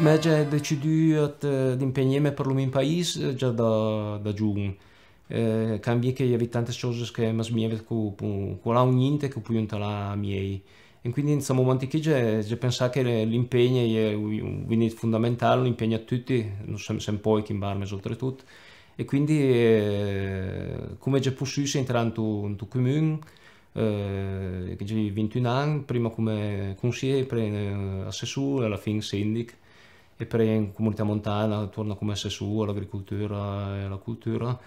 Vi har decidit att eh, impegnare mig per min país ja da, da giugno. Eh, canvi che hi havia tantes coses mi mas mievet cu, cu, cu la uninte che puiun la miei. E quindi in questo momento che già pensare che l'impegno è un fondamentale, l'impegno a tutti, non sempre, sempre poi che in barmes oltretutto. E quindi eh, come già possibile entrare in tuo comune, eh, che 21 anni, prima come consigliere, assessore, alla fine sindaco e per in comunità montana torna come se su all'agricoltura e alla cultura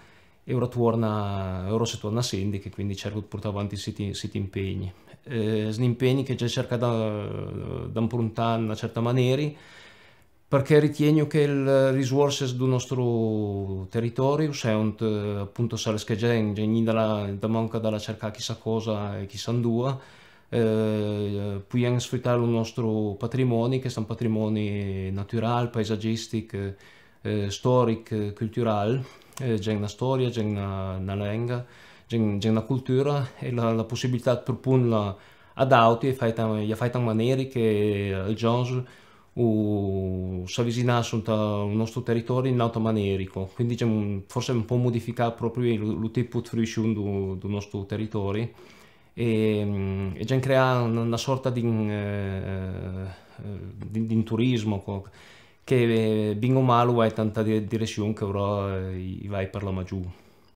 e ora, torna, ora si torna a Sendic e quindi cerco di portare avanti i siti, impegni. Eh, impegni che già cerca un improntare in una certa maniera perché ritengo che le risorse del nostro territorio siano appunto quelle che già manca dalla cerca chissà cosa e chissà dove eh, puguem sfruttare il nostro patrimonio, che è un patrimonio naturali, paesaggistico, eh, storici, culturale, eh, c'è una storia, c'è una, una lingua, c'è una cultura e la, la possibilità di proporla ad altri e fare in maniera che il Jones si avvicinasse al nostro territorio in un'altra maniera, quindi forse un po' modificare proprio il, il tipo di fruizione del nostro territorio e, mm, e già crea una sorta di, mm, eh, eh, di, di turismo che eh, bingo malu vai tanta direzione che ora eh, vai per la maggiù.